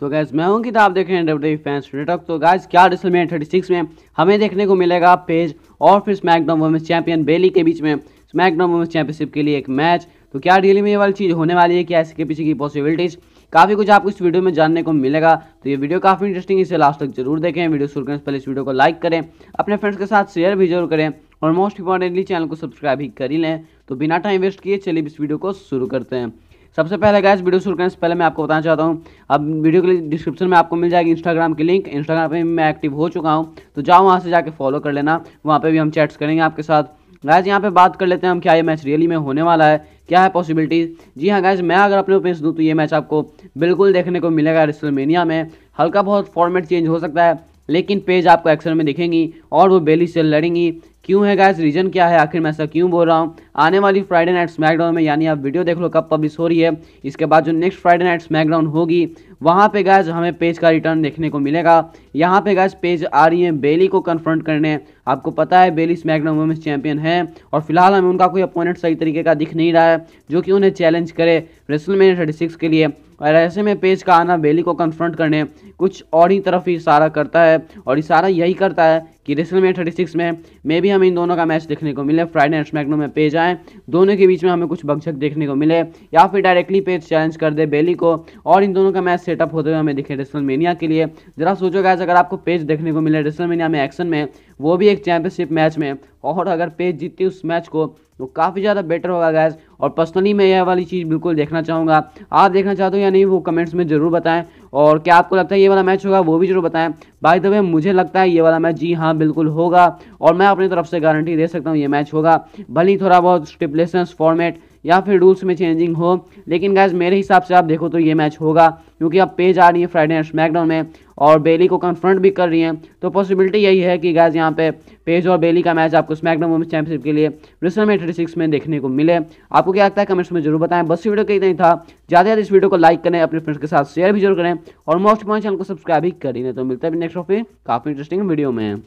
तो गैस मैं हूं किताब देख रहे हैं डब्ल्यू फैंस नेटवर्क तो गैस क्या रिसल में थर्टी सिक्स में हमें देखने को मिलेगा पेज और फिर स्मैकडाउन वुमेंस चैंपियन बेली के बीच में स्मैकडाउन वुमेंस चैंपियनशिप के लिए एक मैच तो क्या डेली में ये वाली चीज़ होने वाली है क्या इसके पीछे की पॉसिबिलिटीज़ काफ़ी कुछ आपको इस वीडियो में जानने को मिलेगा तो ये वीडियो काफ़ी इंटरेस्टिंग इसे लास्ट तक जरूर देखें वीडियो शुरू करने पहले इस वीडियो को लाइक करें अपने फ्रेंड्स के साथ शेयर भी जरूर करें और मोस्ट इंपॉर्टेंटली चैनल को सब्सक्राइब ही कर ही लें तो बिना टाइम वेस्ट किए चलिए इस वीडियो को शुरू करते हैं सबसे पहले गैस वीडियो शुरू करने से पहले मैं आपको बताना चाहता हूँ अब वीडियो के लिए डिस्क्रिप्शन में आपको मिल जाएगी इंस्टाग्राम की लिंक इंस्टाग्राम पर मैं एक्टिव हो चुका हूँ तो जाओ वहाँ से जाके फॉलो कर लेना वहाँ पर भी हम चैट्स करेंगे आपके साथ गैस यहाँ पे बात कर लेते हैं हम क्या ये मैच रियली में होने वाला है क्या है पॉसिबिलिटीज जी हाँ गैस मैं अगर अपने ओपिनियंस दूँ तो ये मैच आपको बिल्कुल देखने को मिलेगा रिसलमेनिया में हल्का बहुत फॉर्मेट चेंज हो सकता है लेकिन पेज आपको एक्शन में दिखेंगी और वो बेली से लड़ेंगी क्यों है गाइस रीजन क्या है आखिर मैं ऐसा क्यों बोल रहा हूँ आने वाली फ्राइडे नाइट स्मैकडाउन में यानी आप वीडियो देख लो कब पब्लिश हो रही है इसके बाद जो नेक्स्ट फ्राइडे नाइट स्मैकडाउन होगी वहाँ पे गाइस हमें पेज का रिटर्न देखने को मिलेगा यहाँ पे गाइस पेज आ रही है बेली को कन्फ्रंट करने आपको पता है बेली स्मैकडाउन वुमेंस चैंपियन है और फिलहाल हमें उनका कोई अपोनेंट सही तरीके का दिख नहीं रहा है जो कि उन्हें चैलेंज करे रेसल थर्टी सिक्स के लिए और ऐसे में पेज का आना बेली को कन्फ्रंट करने कुछ और ही तरफ ही इशारा करता है और इशारा यही करता है कि रेसल में थर्टी सिक्स में मे भी हमें इन दोनों का मैच देखने को मिले फ्राइडे एंड स्मैकडो में पेज आए दोनों के बीच में हमें कुछ बगझक देखने को मिले या फिर डायरेक्टली पेज चैलेंज कर दे बेली को और इन दोनों का मैच सेटअप होते हुए हमें दिखे रेसल के लिए जरा सोचो गैस अगर आपको पेज देखने को मिले रेसल में एक्शन में वो भी एक चैंपियनशिप मैच में और अगर पेज जीतती उस मैच को तो काफ़ी ज़्यादा बेटर होगा गैस और पर्सनली मैं यह वाली चीज़ बिल्कुल देखना चाहूँगा आप देखना चाहते हो या नहीं वो कमेंट्स में ज़रूर बताएं और क्या आपको लगता है ये वाला मैच होगा वो भी जरूर बताएं बाई दबे मुझे लगता है ये वाला मैच जी हाँ बिल्कुल होगा और मैं अपनी तरफ से गारंटी दे सकता हूँ ये मैच होगा भले ही थोड़ा बहुत स्टिपलेशन फॉर्मेट या फिर रूल्स में चेंजिंग हो लेकिन गैज मेरे हिसाब से आप देखो तो ये मैच होगा क्योंकि अब पेज आ रही है फ्राइडे नाइट स्मैकडाउन में और बेली को कन्फ्रंट भी कर रही हैं तो पॉसिबिलिटी यही है कि गैज यहाँ पे पेज और बेली का मैच आपको स्मैकडाउन वुमेंस चैंपियनशिप के लिए रिसल में थर्टी सिक्स में देखने को मिले आपको क्या लगता है कमेंट्स में जरूर बताएं बस वीडियो कहीं नहीं था ज़्यादा ज़्यादा इस वीडियो को लाइक करें अपने फ्रेंड्स के साथ शेयर भी जरूर करें और मोस्ट पॉइंट चैनल को सब्सक्राइब भी करें तो मिलता है नेक्स्ट ऑफ काफ़ी इंटरेस्टिंग वीडियो में